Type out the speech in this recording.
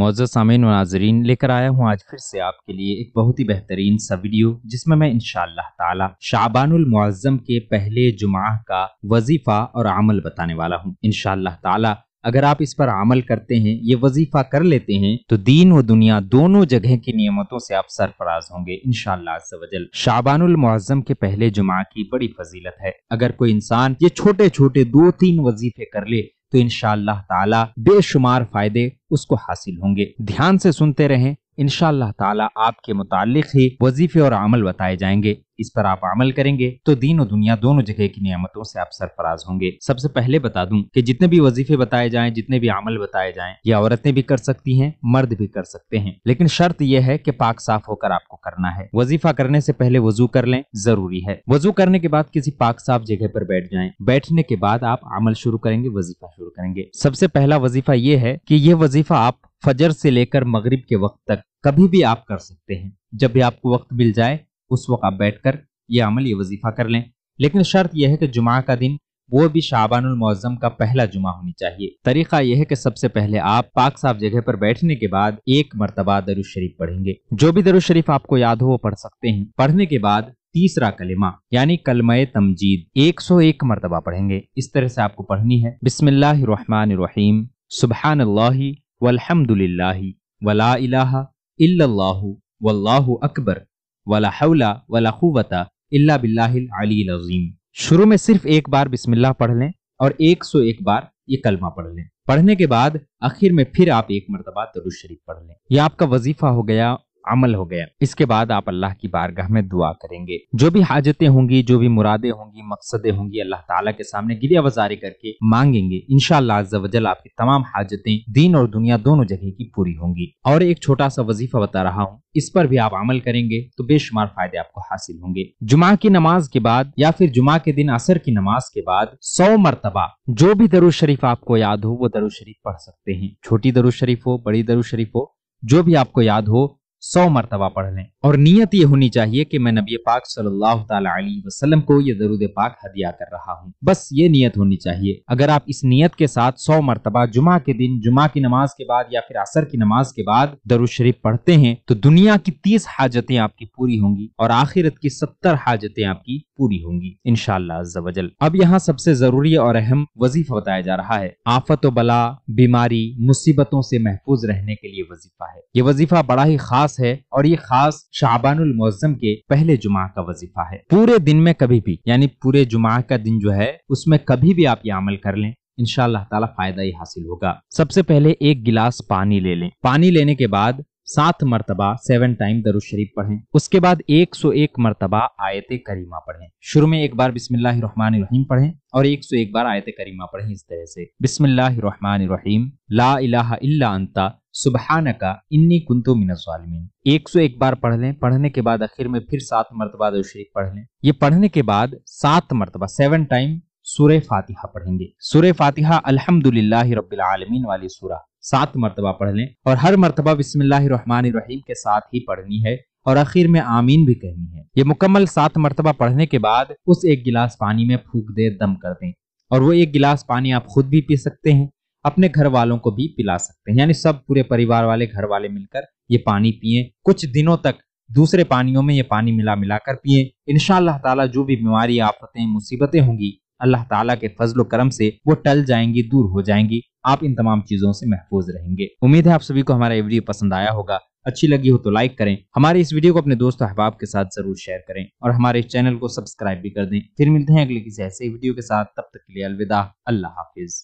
मौजूद सामीन नाजरीन लेकर आया हूँ आज फिर से आपके लिए एक बहुत ही बेहतरीन सा वीडियो जिसमें मैं इनशाला ताला शाबानुल मुआजम के पहले जुमा का वजीफा और अमल बताने वाला हूँ इनशाला ताला अगर आप इस पर अमल करते हैं ये वजीफा कर लेते हैं तो दीन व दुनिया दोनों जगह की नियमतों से आप सरफराज होंगे इनशालाजल शाबानुल मुआजम के पहले जुमा की बड़ी फजीलत है अगर कोई इंसान ये छोटे छोटे दो तीन वजीफे कर ले तो इन तला बेशुमार फायदे उसको हासिल होंगे ध्यान से सुनते रहें इन ताला आपके मुतालिक ही वजीफे और अमल बताए जाएंगे इस पर आप अमल करेंगे तो दीन और दुनिया दोनों जगह की नियमतों से आप सरफराज होंगे सबसे पहले बता दूं कि जितने भी वजीफे बताए जाएं जितने भी अमल बताए जाएं ये औरतें भी कर सकती हैं मर्द भी कर सकते हैं लेकिन शर्त यह है कि पाक साफ होकर आपको करना है वजीफा करने से पहले वजू कर लें जरूरी है वजू करने के बाद किसी पाक साफ जगह पर बैठ जाए बैठने के बाद आप अमल शुरू करेंगे वजीफा शुरू करेंगे सबसे पहला वजीफा ये है की ये वजीफा आप फजर से लेकर मगरिब के वक्त तक कभी भी आप कर सकते हैं जब भी आपको वक्त मिल जाए उस वक्त आप बैठकर ये अमल ये वजीफा कर लें लेकिन शर्त यह है कि जुमा का दिन वो भी शाबानुल मौजम का पहला जुमा होनी चाहिए तरीका यह है कि सबसे पहले आप पाक साफ जगह पर बैठने के बाद एक मरतबा दरुज शरीफ पढ़ेंगे जो भी दरुज शरीफ आपको याद हो वो पढ़ सकते हैं पढ़ने के बाद तीसरा कलिमा यानी कलमय तमजीद 101 मरतबा पढ़ेंगे इस तरह से आपको पढ़नी है बिस्मिल्लाम सुबहानल्लाहमदुल्ला वला इलाहा इल्लल्लाहु वल्लाहु अकबर वला हौला वला कुव्वता इल्ला बिल्लाहिल अलील अजीम शुरू में सिर्फ एक बार बिस्मिल्लाह पढ़ लें और 101 बार ये कलमा पढ़ लें पढ़ने के बाद आखिर में फिर आप एक मरतबा शरीफ पढ़ लें यह आपका वजीफा हो गया अमल हो गया इसके बाद आप अल्लाह की बारगाह में दुआ करेंगे जो भी हाजतें होंगी जो भी मुरादें होंगी मकसदें होंगी अल्लाह ताला के सामने गिरिया वजारी करके मांगेंगे इनशालाजल आपकी तमाम हाजतें दीन और दुनिया दोनों जगह की पूरी होंगी और एक छोटा सा वजीफा बता रहा हूँ इस पर भी आप अमल करेंगे तो बेशुमार फायदे आपको हासिल होंगे जुमा की नमाज के बाद या फिर जुमा के दिन असर की नमाज के बाद सौ मरतबा जो भी दरुज शरीफ आपको याद हो वो दरुज शरीफ पढ़ सकते हैं छोटी दरुज शरीफ हो बड़ी दरुज शरीफ हो जो भी आपको याद हो सो मरतबा पढ़ और नीयत ये होनी चाहिए कि मैं नबी पाक सल्लल्लाहु अलैहि वसल्लम को ये दरूद पाक हदिया कर रहा हूँ बस ये नीयत होनी चाहिए अगर आप इस नीयत के साथ सौ मरतबा जुमा के दिन जुमा की नमाज के बाद या फिर असर की नमाज के बाद दरुद शरीफ पढ़ते हैं तो दुनिया की तीस हाजतें आपकी पूरी होंगी और आखिरत की सत्तर हाजतें आपकी पूरी होंगी इनशाला अब यहाँ सबसे जरूरी और अहम वजीफा बताया जा रहा है आफत बला बीमारी मुसीबतों से महफूज रहने के लिए वजीफा है ये वजीफा बड़ा ही खास है और ये खास शाबानुल मौजम के पहले जुमा का वजीफा है पूरे दिन में कभी भी यानी पूरे जुमा का दिन जो है उसमें कभी भी आप ये अमल कर लें इनशाला फायदा ही हासिल होगा सबसे पहले एक गिलास पानी ले लें पानी लेने के बाद सात मरतबा सेवन टाइम दरुज शरीफ पढ़े उसके बाद एक सौ एक मरतबा आयत करीमा पढ़े शुरू में एक बार बिस्मिल्लाहिर्रहमानिर्रहीम पढ़े और एक सौ एक बार आयत करीमा पढ़े इस तरह से बिस्मिल्लाहिर्रहमानिर्रहीम ला इलाहा इल्ला अंता सुबहान का इन्नी कुंतु मिनजालमिन एक सौ एक बार पढ़ लें पढ़ने के बाद आखिर में फिर सात मरतबा शरीफ पढ़ लें ये पढ़ने के बाद सात मरतबा सेवन टाइम सूर्य फातिहा पढ़ेंगे सूर्य फातिहा अल्हम्दुलिल्लाहि रब्बिल आलमीन वाली सूरह सात मरतबा पढ़ लें और हर मरतबा बिस्मिल्लाहिर्रहमानिर्रहीम के साथ ही पढ़नी है और आखिर में आमीन भी कहनी है ये मुकम्मल सात मरतबा पढ़ने के बाद उस एक गिलास पानी में फूक दे दम कर दें और वो एक गिलास पानी आप खुद भी पी सकते हैं अपने घर वालों को भी पिला सकते हैं यानी सब पूरे परिवार वाले घर वाले मिलकर ये पानी पिए कुछ दिनों तक दूसरे पानियों में ये पानी मिला मिलाकर पिए इनशाला ताला जो भी बीमारी आफतें मुसीबतें होंगी अल्लाह ताला के फजल करम से वो टल जाएंगी दूर हो जाएंगी आप इन तमाम चीजों से महफूज रहेंगे उम्मीद है आप सभी को हमारा ये वीडियो पसंद आया होगा अच्छी लगी हो तो लाइक करें हमारे इस वीडियो को अपने दोस्त अहबाब के साथ जरूर शेयर करें और हमारे चैनल को सब्सक्राइब भी कर दें फिर मिलते हैं अगले किसी ऐसे वीडियो के साथ तब तक के लिए अलविदा अल्लाह हाफिज़